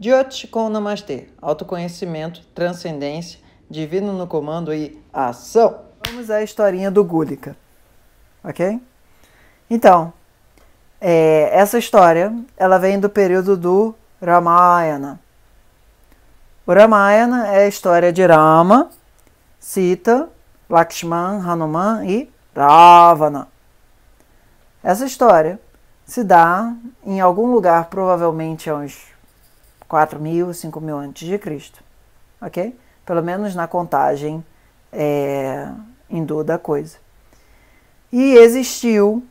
Jyotish com Namastê, autoconhecimento, transcendência, divino no comando e ação. Vamos à historinha do Gulika, ok? Então, é, essa história, ela vem do período do Ramayana. O Ramayana é a história de Rama, Sita, Lakshman, Hanuman e Ravana. Essa história se dá em algum lugar, provavelmente aos 4 mil, 5 mil antes de Cristo, ok? Pelo menos na contagem é, hindu da coisa. E existiu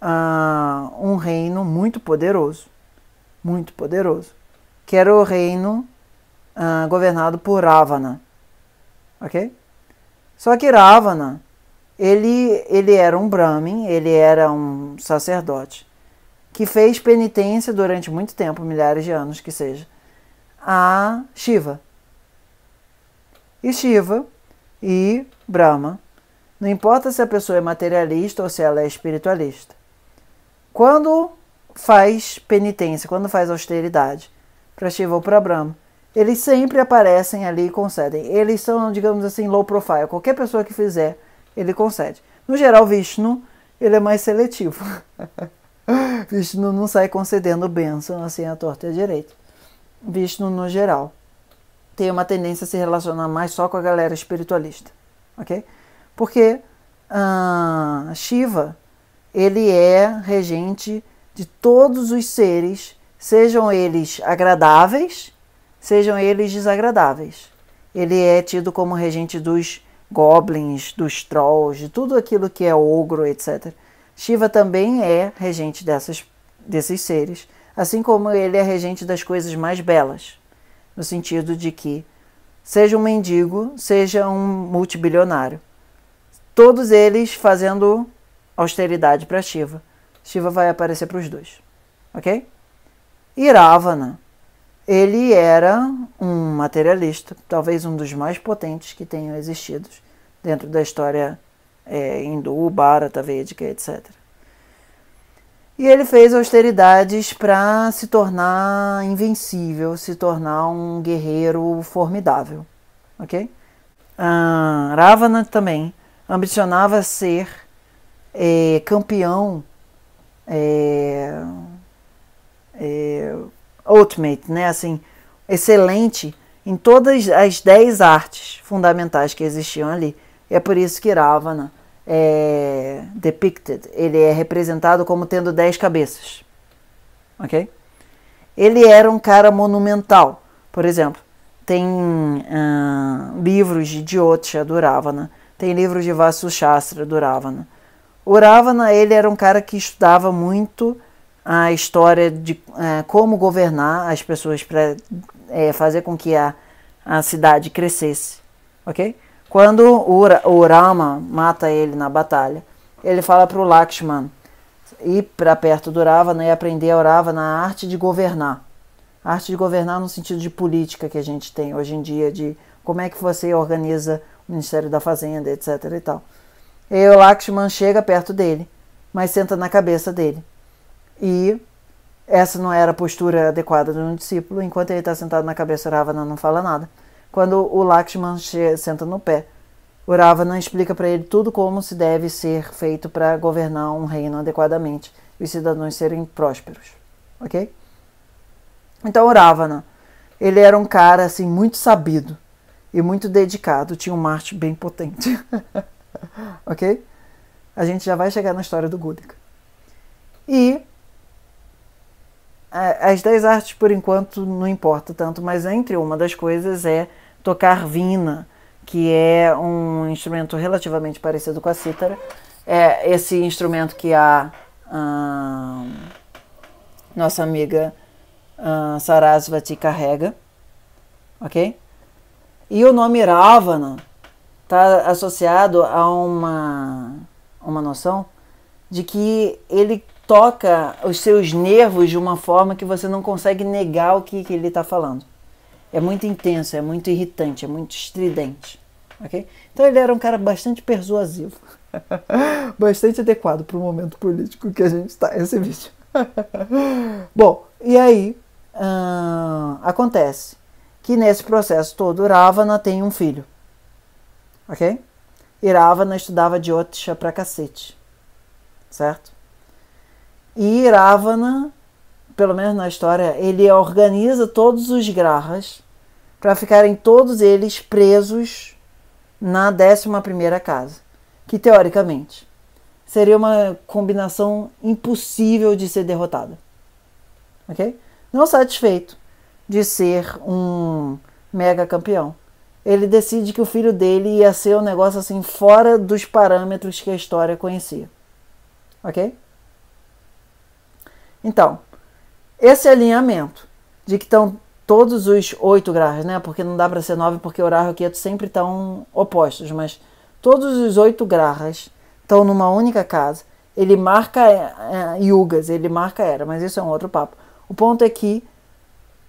uh, um reino muito poderoso, muito poderoso, que era o reino uh, governado por Ravana, ok? Só que Ravana, ele, ele era um Brahmin, ele era um sacerdote que fez penitência durante muito tempo, milhares de anos que seja, a Shiva. E Shiva e Brahma. Não importa se a pessoa é materialista ou se ela é espiritualista. Quando faz penitência, quando faz austeridade para Shiva ou para Brahma, eles sempre aparecem ali e concedem. Eles são, digamos assim, low profile. Qualquer pessoa que fizer, ele concede. No geral, Vishnu, ele é mais seletivo. Vishnu não sai concedendo bênção assim à torta e à direita. Vishnu, no geral, tem uma tendência a se relacionar mais só com a galera espiritualista, ok? Porque ah, Shiva, ele é regente de todos os seres, sejam eles agradáveis, sejam eles desagradáveis. Ele é tido como regente dos goblins, dos trolls, de tudo aquilo que é ogro, etc. Shiva também é regente dessas, desses seres, assim como ele é regente das coisas mais belas, no sentido de que, seja um mendigo, seja um multibilionário, todos eles fazendo austeridade para Shiva. Shiva vai aparecer para os dois, ok? Iravana, ele era um materialista, talvez um dos mais potentes que tenham existido dentro da história é, hindu, bharata, védica, etc. E ele fez austeridades para se tornar invencível, se tornar um guerreiro formidável, ok? Ah, Ravana também ambicionava ser é, campeão é, é, ultimate, né? Assim, excelente em todas as dez artes fundamentais que existiam ali. É por isso que Ravana é depicted, ele é representado como tendo dez cabeças. Ok? Ele era um cara monumental. Por exemplo, tem uh, livros de Jyotisha do Ravana, tem livros de Vasu Shastra do Ravana. O Ravana, ele era um cara que estudava muito a história de uh, como governar as pessoas para uh, é, fazer com que a, a cidade crescesse, ok? Quando o, o Rama mata ele na batalha, ele fala para o Lakshman ir para perto do Ravana né, e aprender a Ravana na arte de governar. A arte de governar no sentido de política que a gente tem hoje em dia, de como é que você organiza o Ministério da Fazenda, etc. e tal. E o Lakshman chega perto dele, mas senta na cabeça dele. E essa não era a postura adequada de um discípulo, enquanto ele está sentado na cabeça o Ravana não fala nada quando o Lakshman senta no pé. O Ravana explica para ele tudo como se deve ser feito para governar um reino adequadamente e os cidadãos serem prósperos, ok? Então o Ravana, né, ele era um cara assim muito sabido e muito dedicado, tinha um Marte bem potente, ok? A gente já vai chegar na história do Gudika. E é, as dez artes por enquanto não importa tanto, mas entre uma das coisas é tocar vina, que é um instrumento relativamente parecido com a cítara. É esse instrumento que a, nossa amiga a Sarasvati carrega, ok? E o nome Ravana está associado a uma, uma noção de que ele toca os seus nervos de uma forma que você não consegue negar o que, que ele está falando é muito intenso, é muito irritante, é muito estridente. Okay? Então ele era um cara bastante persuasivo, bastante adequado para o momento político que a gente está nesse vídeo. Bom, e aí ah, acontece que nesse processo todo Ravana tem um filho, ok? E Ravana estudava Jyotisha pra cacete, certo? E Ravana, pelo menos na história, ele organiza todos os grahas para ficarem todos eles presos na 11 casa, que teoricamente seria uma combinação impossível de ser derrotada. OK? Não satisfeito de ser um mega campeão, ele decide que o filho dele ia ser um negócio assim fora dos parâmetros que a história conhecia. OK? Então, esse alinhamento de que estão todos os oito graus, né? Porque não dá para ser nove, porque o horário e o quieto é sempre estão opostos, mas todos os oito graus estão numa única casa. Ele marca é, é, yugas, ele marca era, mas isso é um outro papo. O ponto é que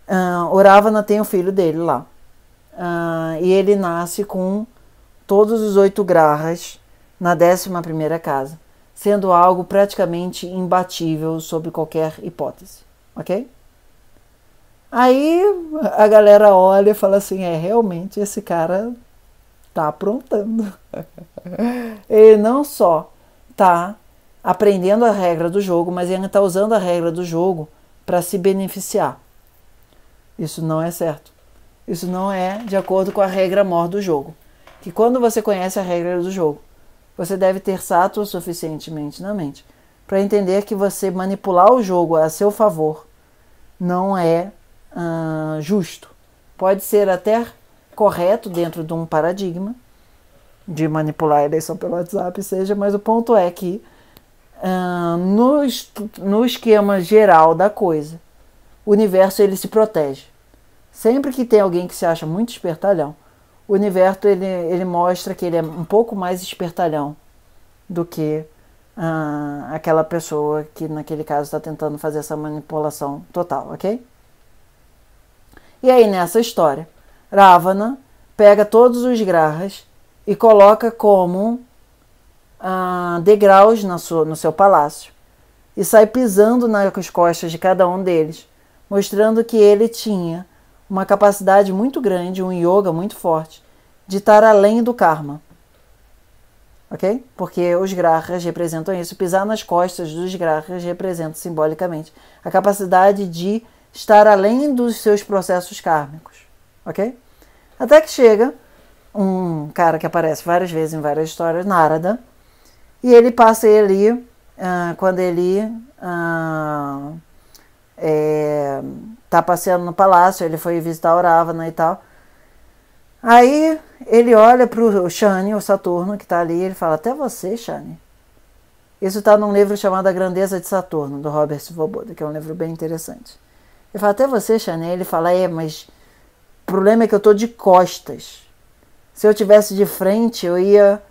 uh, Oravana tem o filho dele lá. Uh, e ele nasce com todos os oito graus na décima primeira casa, sendo algo praticamente imbatível sob qualquer hipótese, ok? Aí a galera olha e fala assim: é, realmente esse cara tá aprontando. ele não só tá aprendendo a regra do jogo, mas ele tá usando a regra do jogo para se beneficiar. Isso não é certo. Isso não é de acordo com a regra mor do jogo. Que quando você conhece a regra do jogo, você deve ter sato suficientemente na mente para entender que você manipular o jogo a seu favor não é uh, justo. Pode ser até correto dentro de um paradigma de manipular a eleição pelo WhatsApp, seja, mas o ponto é que uh, no, no esquema geral da coisa, o universo ele se protege. Sempre que tem alguém que se acha muito espertalhão, o universo ele, ele mostra que ele é um pouco mais espertalhão do que ah, aquela pessoa que naquele caso está tentando fazer essa manipulação total, ok? E aí, nessa história, Ravana pega todos os grahas e coloca como ah, degraus na sua, no seu palácio e sai pisando nas costas de cada um deles, mostrando que ele tinha uma capacidade muito grande, um yoga muito forte, de estar além do karma. Ok? Porque os grahas representam isso, pisar nas costas dos grahas representa simbolicamente a capacidade de estar além dos seus processos kármicos, ok? Até que chega um cara que aparece várias vezes em várias histórias, Narada, e ele passa ali uh, quando ele uh, é, tá passeando no palácio, ele foi visitar Oravana e tal. Aí ele olha para o Shani, o Saturno, que está ali, ele fala, até você, Shani. Isso está num livro chamado A Grandeza de Saturno, do Robert Svoboda, que é um livro bem interessante. Ele fala, até você, Chanel. Ele fala, é, mas o problema é que eu tô de costas. Se eu tivesse de frente, eu ia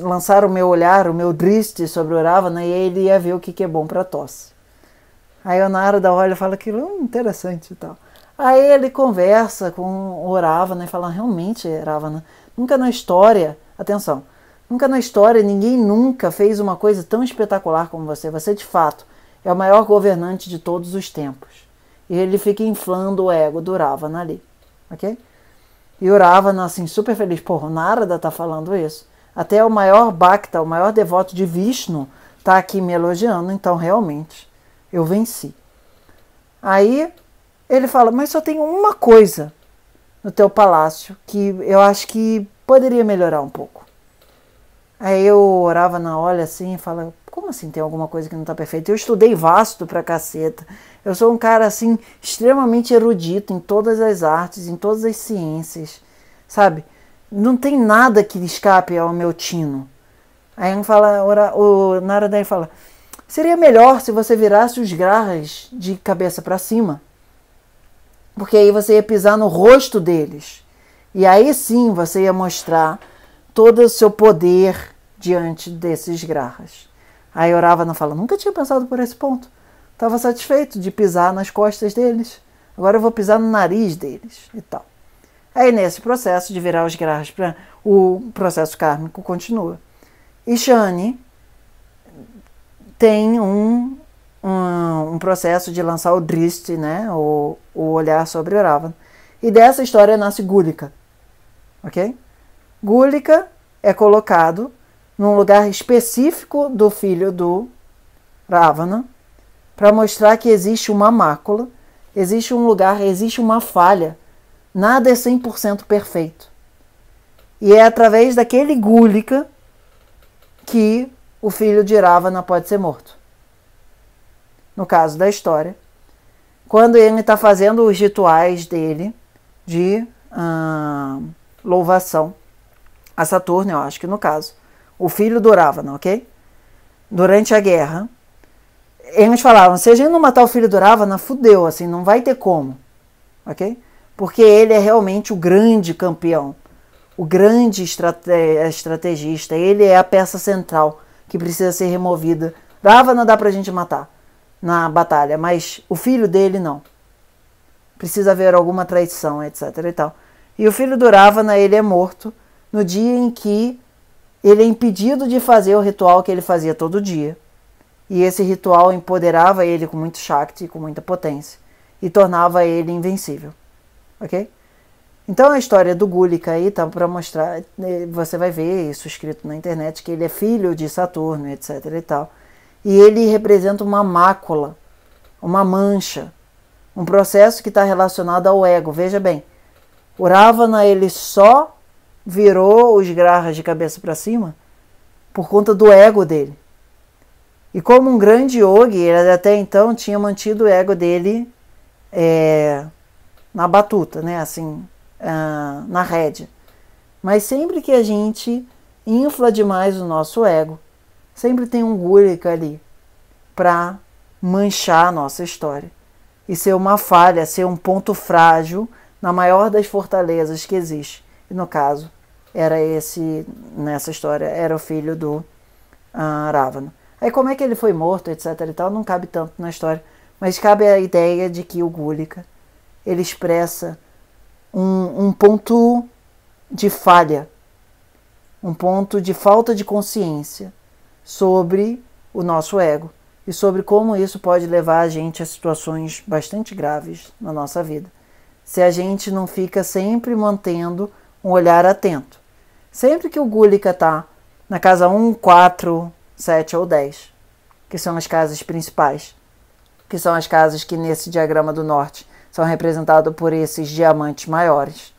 lançar o meu olhar, o meu driste sobre o Ravana e ele ia ver o que, que é bom para tosse. Aí o Narada olha e fala que hum, é interessante e tal. Aí ele conversa com o Ravana e fala, realmente, Ravana, nunca na história, atenção, nunca na história ninguém nunca fez uma coisa tão espetacular como você. Você, de fato, é o maior governante de todos os tempos. E ele fica inflando o ego do Ravana ali, ok? E o Ravana, assim, super feliz, porra, Narada tá falando isso. Até o maior Bhakta, o maior devoto de Vishnu, tá aqui me elogiando, então realmente eu venci. Aí ele fala, mas só tem uma coisa no teu palácio que eu acho que poderia melhorar um pouco. Aí eu orava na hora assim e falava, como assim tem alguma coisa que não está perfeita? Eu estudei vasto pra caceta. Eu sou um cara assim extremamente erudito em todas as artes, em todas as ciências, sabe? Não tem nada que escape ao meu tino. Aí um fala, ora, o Naradai fala, seria melhor se você virasse os garras de cabeça para cima, porque aí você ia pisar no rosto deles. E aí sim você ia mostrar todo o seu poder diante desses grarras. Aí Oravana fala: nunca tinha pensado por esse ponto. Estava satisfeito de pisar nas costas deles. Agora eu vou pisar no nariz deles e tal. Aí nesse processo de virar os grarras, o processo kármico continua. E Shani tem um, um, um, processo de lançar o driste, né, o, o olhar sobre Oravana. E dessa história nasce Gulika, ok? Gúlica é colocado num lugar específico do filho do Ravana para mostrar que existe uma mácula, existe um lugar, existe uma falha. Nada é 100% perfeito. E é através daquele Gúlica que o filho de Ravana pode ser morto. No caso da história, quando ele está fazendo os rituais dele de louvação a Saturno, eu acho que no caso, o filho do Ravana, ok? Durante a guerra, eles falavam: se a gente não matar o filho do Ravana, fudeu, assim, não vai ter como, ok? Porque ele é realmente o grande campeão, o grande estrate eh, estrategista, ele é a peça central que precisa ser removida. Ravana dá pra gente matar na batalha, mas o filho dele não. Precisa haver alguma traição, etc e tal. E o filho do Ravana, né, ele é morto no dia em que ele é impedido de fazer o ritual que ele fazia todo dia. E esse ritual empoderava ele com muito Shakti, com muita potência, e tornava ele invencível. Ok? Então a história do Gulika aí tá para mostrar, né, você vai ver isso escrito na internet que ele é filho de Saturno, etc e tal. E ele representa uma mácula, uma mancha, um processo que está relacionado ao ego. Veja bem, o Ravana ele só virou os garras de cabeça para cima por conta do ego dele. E como um grande yogi, ele até então tinha mantido o ego dele é, na batuta, né? Assim, uh, na rédea. Mas sempre que a gente infla demais o nosso ego, sempre tem um gurica ali para manchar a nossa história. E ser uma falha, ser um ponto frágil na maior das fortalezas que existe, e no caso, era esse, nessa história, era o filho do ah, Ravana. Aí como é que ele foi morto, etc e tal, não cabe tanto na história, mas cabe a ideia de que o Gulika, ele expressa um, um ponto de falha, um ponto de falta de consciência sobre o nosso ego e sobre como isso pode levar a gente a situações bastante graves na nossa vida, se a gente não fica sempre mantendo um olhar atento sempre que o Gulika está na casa 1, 4, 7 ou 10, que são as casas principais, que são as casas que nesse diagrama do norte são representadas por esses diamantes maiores.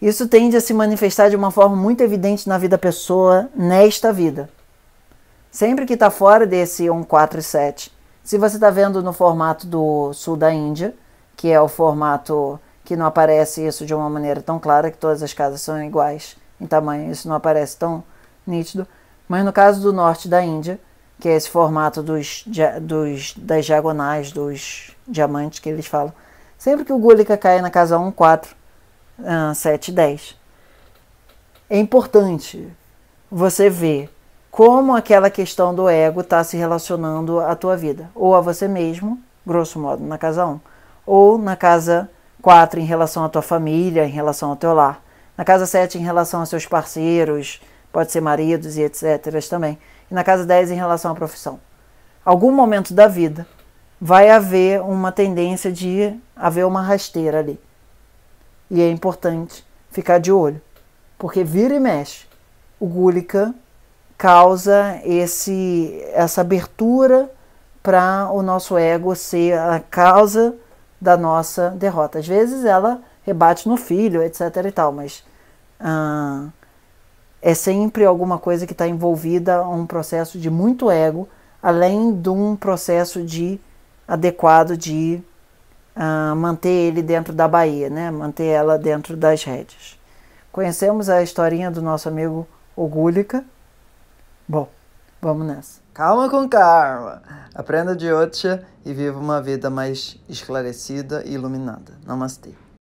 Isso tende a se manifestar de uma forma muito evidente na vida pessoa nesta vida. Sempre que está fora desse 1, 4 e 7, se você está vendo no formato do sul da Índia, que é o formato que não aparece isso de uma maneira tão clara, que todas as casas são iguais, em tamanho, isso não aparece tão nítido. Mas no caso do norte da Índia, que é esse formato dos, dos, das diagonais, dos diamantes que eles falam, sempre que o Gulika cai na casa 1, 4, 7, 10, é importante você ver como aquela questão do ego está se relacionando à tua vida, ou a você mesmo, grosso modo, na casa 1, ou na casa 4 em relação à tua família, em relação ao teu lar. Na casa 7, em relação a seus parceiros, pode ser maridos e etc. também. E na casa 10, em relação à profissão. Algum momento da vida vai haver uma tendência de haver uma rasteira ali. E é importante ficar de olho, porque vira e mexe. O Gulica causa esse, essa abertura para o nosso ego ser a causa da nossa derrota. Às vezes ela rebate no filho, etc. e tal, mas ah, é sempre alguma coisa que está envolvida a um processo de muito ego, além de um processo de adequado de ah, manter ele dentro da Bahia, né? manter ela dentro das rédeas. Conhecemos a historinha do nosso amigo Ogulica. Bom, vamos nessa. Calma com karma. Aprenda de Otia e viva uma vida mais esclarecida e iluminada. Namastê.